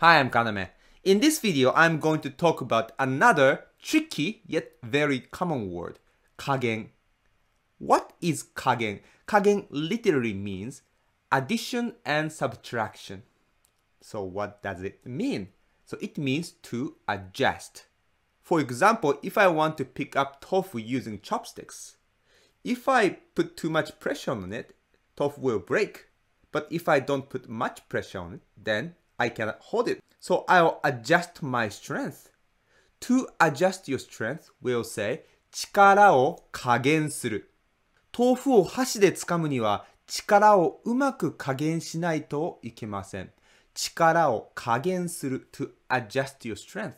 Hi, I'm Kaname. In this video, I'm going to talk about another tricky yet very common word, kagen. What is kagen? Kagen literally means addition and subtraction. So what does it mean? So it means to adjust. For example, if I want to pick up tofu using chopsticks, if I put too much pressure on it, tofu will break. But if I don't put much pressure on it, then I cannot hold it. So I'll adjust my strength. To adjust your strength will say 力を加減する。豆腐を箸で掴むには力をうまく加減しないといけません。力を加減する to adjust your strength。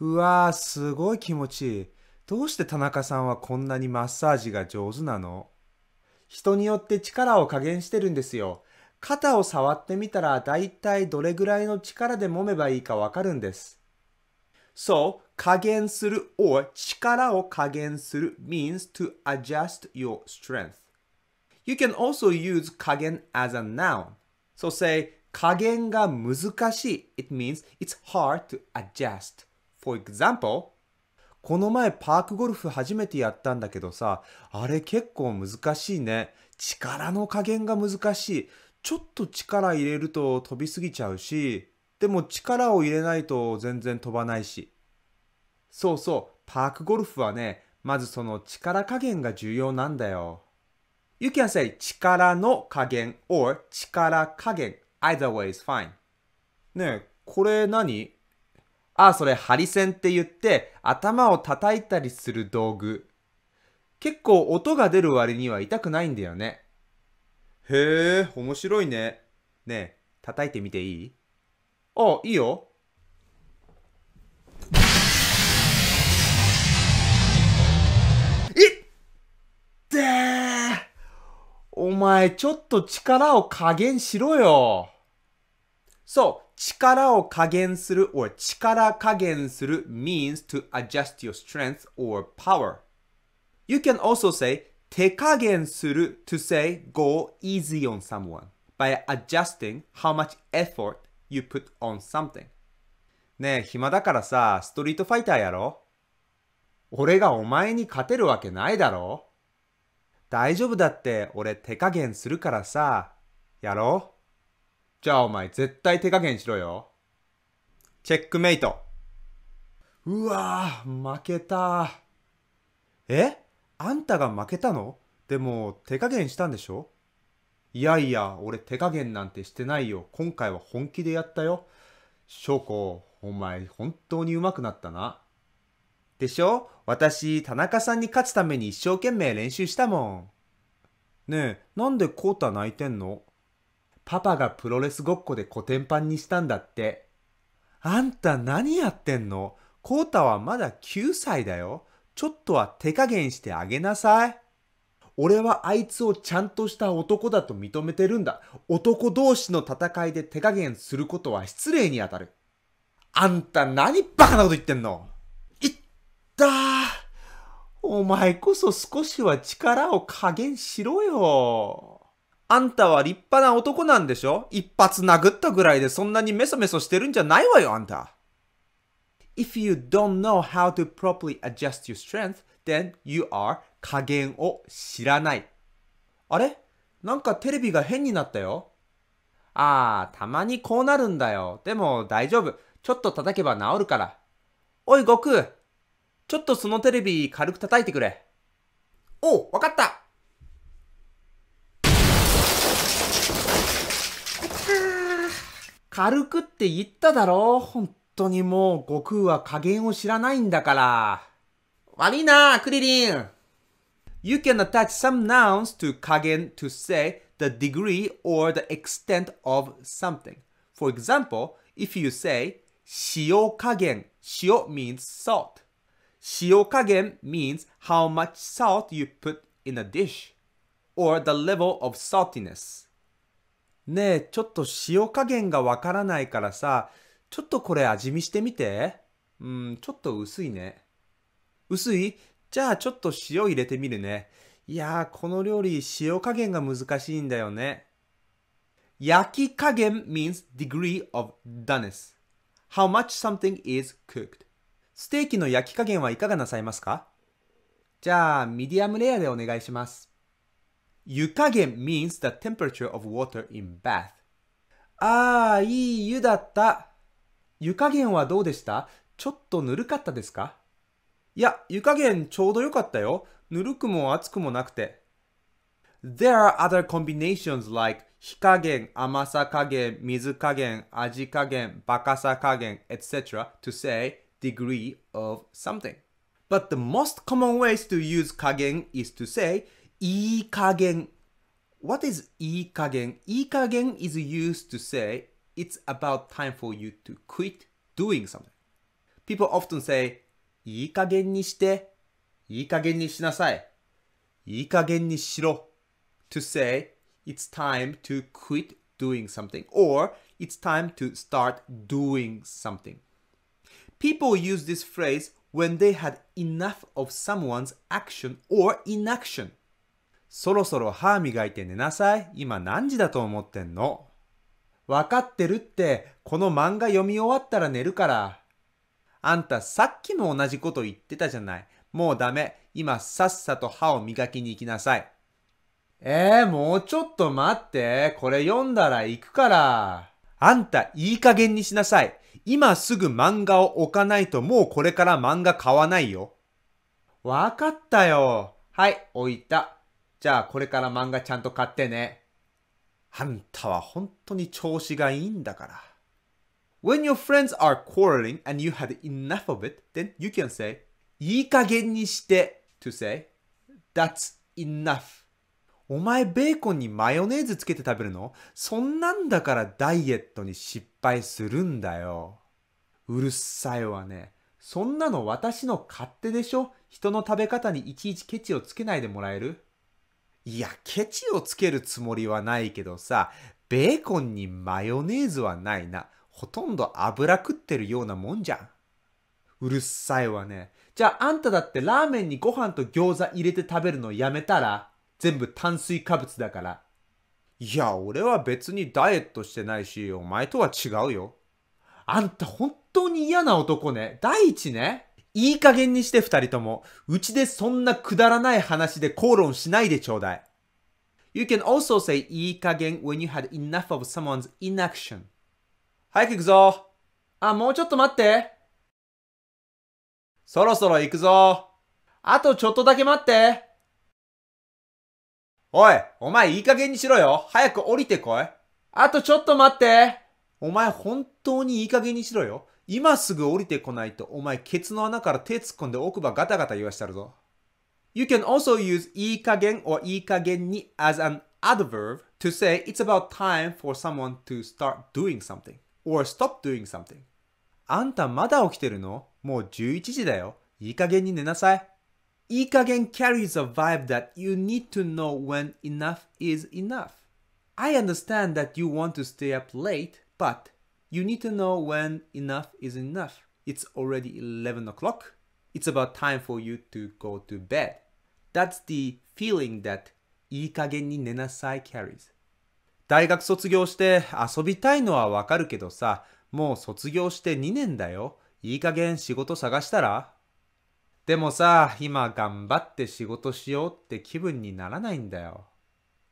うわぁ、すごい気持ちいい。どうして田中さんはこんなにマッサージが上手なの人によって力を加減してるんですよ。肩を触ってみたらだいたいどれぐらいの力で揉めばいいかわかるんです。So, 加減する or 力を加減する means to adjust your strength. You can also use 加減 as a noun. So say 加減が難しい it means it's hard to adjust. For example, この前パークゴルフ初めてやったんだけどさ、あれ結構難しいね。力の加減が難しい。ちょっと力入れると飛びすぎちゃうし、でも力を入れないと全然飛ばないし。そうそう、パークゴルフはね、まずその力加減が重要なんだよ。You can say 力の加減 or 力加減 either way is fine. ねえ、これ何あ、それハリセンって言って頭を叩いたりする道具。結構音が出る割には痛くないんだよね。へえ、面白いね。ねえ、叩いてみていいあ、あ、いいよ。いってお前、ちょっと力を加減しろよ。そう、力を加減する or 力加減する means to adjust your strength or power. You can also say 手加減する to say go easy on someone by adjusting how much effort you put on something ねえ暇だからさストリートファイターやろ俺がお前に勝てるわけないだろ大丈夫だって俺手加減するからさやろじゃあお前絶対手加減しろよチェックメイトうわ負けたえあんたが負けたのでも手加減したんでしょいやいや、俺手加減なんてしてないよ。今回は本気でやったよ。翔子、お前本当にうまくなったな。でしょ私、田中さんに勝つために一生懸命練習したもん。ねえ、なんでコータ泣いてんのパパがプロレスごっこでコテンパンにしたんだって。あんた何やってんのコータはまだ9歳だよ。ちょっとは手加減してあげなさい。俺はあいつをちゃんとした男だと認めてるんだ。男同士の戦いで手加減することは失礼にあたる。あんた何バカなこと言ってんのいったお前こそ少しは力を加減しろよ。あんたは立派な男なんでしょ一発殴ったぐらいでそんなにメソメソしてるんじゃないわよ、あんた。If you don't know how to properly adjust your strength, then you are 加減を知らない。あれなんかテレビが変になったよ。ああ、たまにこうなるんだよ。でも大丈夫。ちょっと叩けば治るから。おい、悟空。ちょっとそのテレビ軽く叩いてくれ。おう、わかった軽くって言っただろ、う、ほん当にもう悟空は加減を知らないんだから。悪いな、クリリン You can attach some nouns to 加減 to say the degree or the extent of something. For example, if you say 塩加減塩 means salt. 塩加減 means how much salt you put in a dish or the level of saltiness. ねえ、ちょっと塩加減がわからないからさ、ちょっとこれ味見してみて。うん、ちょっと薄いね。薄いじゃあちょっと塩入れてみるね。いやー、この料理塩加減が難しいんだよね。焼き加減 means degree of doneness. How much something is cooked. ステーキの焼き加減はいかがなさいますかじゃあ、ミディアムレアでお願いします。湯加減 means the temperature of water in bath. ああ、いい湯だった。湯加減はどうでしたちょっとぬるかったですかいや、湯加減ちょうどよかったよ。ぬるくも熱くもなくて。There are other combinations like 火加減、甘さ加減、水加減、味加減、バカさ加減、etc. to say degree of something. But the most common ways to use 加減 is to say いい加減 What is いい加減いい加減 is used to say it's about time for you to quit doing something. People often say, to say, it's time to quit doing something or it's time to start doing something. People use this phrase when they had enough of someone's action or inaction. そろそろ歯磨いて寝なさい。今何時だと思ってんのわかってるって、この漫画読み終わったら寝るから。あんたさっきも同じこと言ってたじゃない。もうダメ。今さっさと歯を磨きに行きなさい。えー、もうちょっと待って。これ読んだら行くから。あんたいい加減にしなさい。今すぐ漫画を置かないともうこれから漫画買わないよ。わかったよ。はい、置いた。じゃあこれから漫画ちゃんと買ってね。あんたは本当に調子がいいんだから。When your friends are quarreling and you had enough of it, then you can say, いい加減にして to say, that's enough. お前ベーコンにマヨネーズつけて食べるのそんなんだからダイエットに失敗するんだよ。うるさいわね。そんなの私の勝手でしょ人の食べ方にいちいちケチをつけないでもらえるいや、ケチをつけるつもりはないけどさ、ベーコンにマヨネーズはないな。ほとんど油食ってるようなもんじゃん。うるさいわね。じゃああんただってラーメンにご飯と餃子入れて食べるのやめたら全部炭水化物だから。いや、俺は別にダイエットしてないし、お前とは違うよ。あんた本当に嫌な男ね。第一ね。いい加減にして二人とも。うちでそんなくだらない話で口論しないでちょうだい。You can also say いい加減 when you had enough of someone's inaction. 早く行くぞ。あ、もうちょっと待って。そろそろ行くぞ。あとちょっとだけ待って。おい、お前いい加減にしろよ。早く降りてこい。あとちょっと待って。お前本当にいい加減にしろよ。今すぐ降りてこないとお前ケツの穴から手突っ込んで奥歯ガタガタ言わしたるぞ。You can also use いい加減 or いい加減に as an adverb to say it's about time for someone to start doing something or stop doing something. あんたまだ起きてるのもう11時だよ。いい加減に寝なさい。いい加減 carries a vibe that you need to know when enough is enough. I understand that you want to stay up late, but You need to know when enough is enough. It's already 11 o'clock. It's about time for you to go to bed. That's the feeling that いい加減に寝なさい carries. 大学卒業して遊びたいのはわかるけどさ、もう卒業して2年だよ。いい加減仕事探したらでもさ、今頑張って仕事しようって気分にならないんだよ。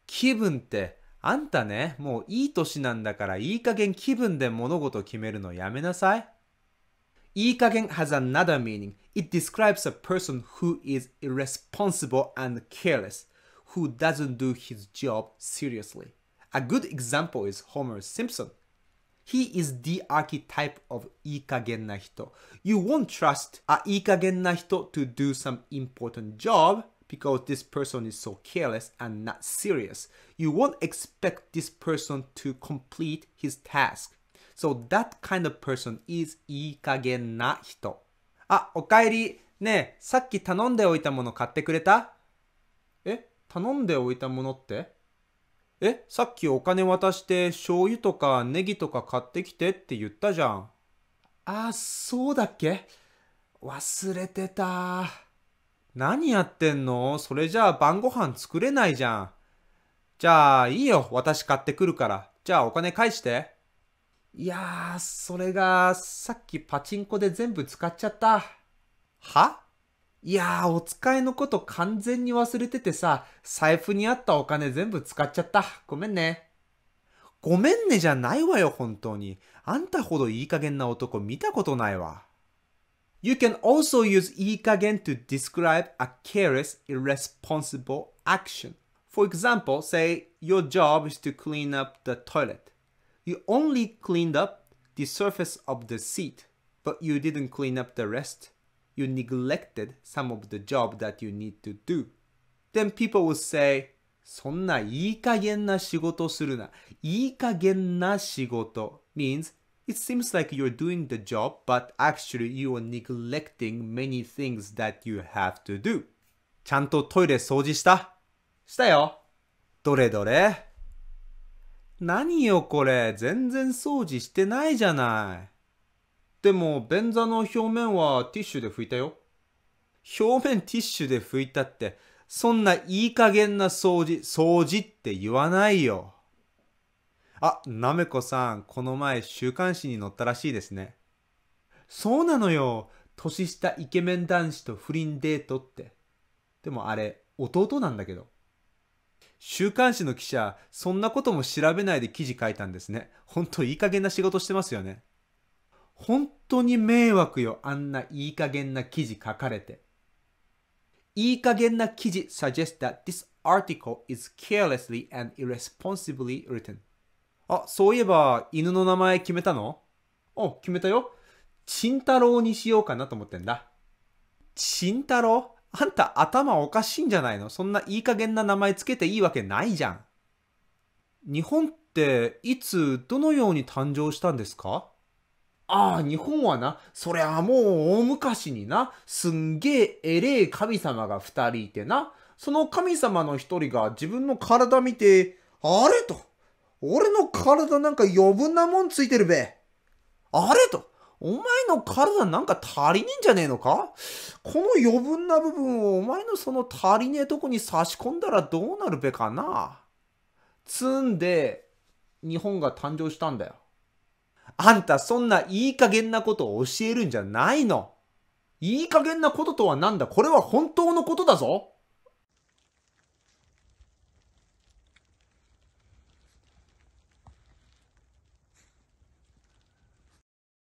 気分ってあんたね、もういい歳なんだからいい加減気分で物事を決めるのやめなさい。いい加減 has another meaning. It describes a person who is irresponsible and careless, who doesn't do his job seriously. A good example is Homer Simpson. He is the archetype of いい加減な人 You won't trust a いい加減な人 to do some important job because this person is so careless and not serious. You won't expect this person to complete his task. So that kind of person is いい加減な人。あ、おかえり。ねえ、さっき頼んでおいたもの買ってくれたえ、頼んでおいたものってえ、さっきお金渡して醤油とかネギとか買ってきてって言ったじゃん。あ、そうだっけ忘れてた。何やってんのそれじゃあ晩ご飯作れないじゃん。じゃあいいよ、私買ってくるから。じゃあお金返して。いやー、それが、さっきパチンコで全部使っちゃった。はいやー、お使いのこと完全に忘れててさ、財布にあったお金全部使っちゃった。ごめんね。ごめんねじゃないわよ、本当に。あんたほどいい加減な男見たことないわ。You can also use いい加減 to describe a careless, irresponsible action. For example, say your job is to clean up the toilet. You only cleaned up the surface of the seat, but you didn't clean up the rest. You neglected some of the job that you need to do. Then people will say, そんないい加減な仕事するな。いい加減な仕事 means It seems like you're doing the job, but actually you are neglecting many things that you have to do. ちゃんとトイレ掃除したしたよ。どれどれ何よこれ、全然掃除してないじゃない。でも、便座の表面はティッシュで拭いたよ。表面ティッシュで拭いたって、そんないい加減な掃除、掃除って言わないよ。あ、なめこさん、この前週刊誌に載ったらしいですね。そうなのよ。年下イケメン男子と不倫デートって。でもあれ、弟なんだけど。週刊誌の記者、そんなことも調べないで記事書いたんですね。ほんといい加減な仕事してますよね。本当に迷惑よ。あんないい加減な記事書かれて。いい加減な記事 suggests that this article is carelessly and irresponsibly written. あ、そういえば、犬の名前決めたのお、決めたよ。ち太郎にしようかなと思ってんだ。ち太郎あんた頭おかしいんじゃないのそんないい加減な名前つけていいわけないじゃん。日本っていつどのように誕生したんですかああ、日本はな、そりゃもう大昔にな、すんげえ偉い神様が二人いてな、その神様の一人が自分の体見て、あれと。俺の体なんか余分なもんついてるべ。あれと、お前の体なんか足りねえんじゃねえのかこの余分な部分をお前のその足りねえとこに差し込んだらどうなるべかな積んで日本が誕生したんだよ。あんたそんないい加減なことを教えるんじゃないの。いい加減なこととはなんだこれは本当のことだぞ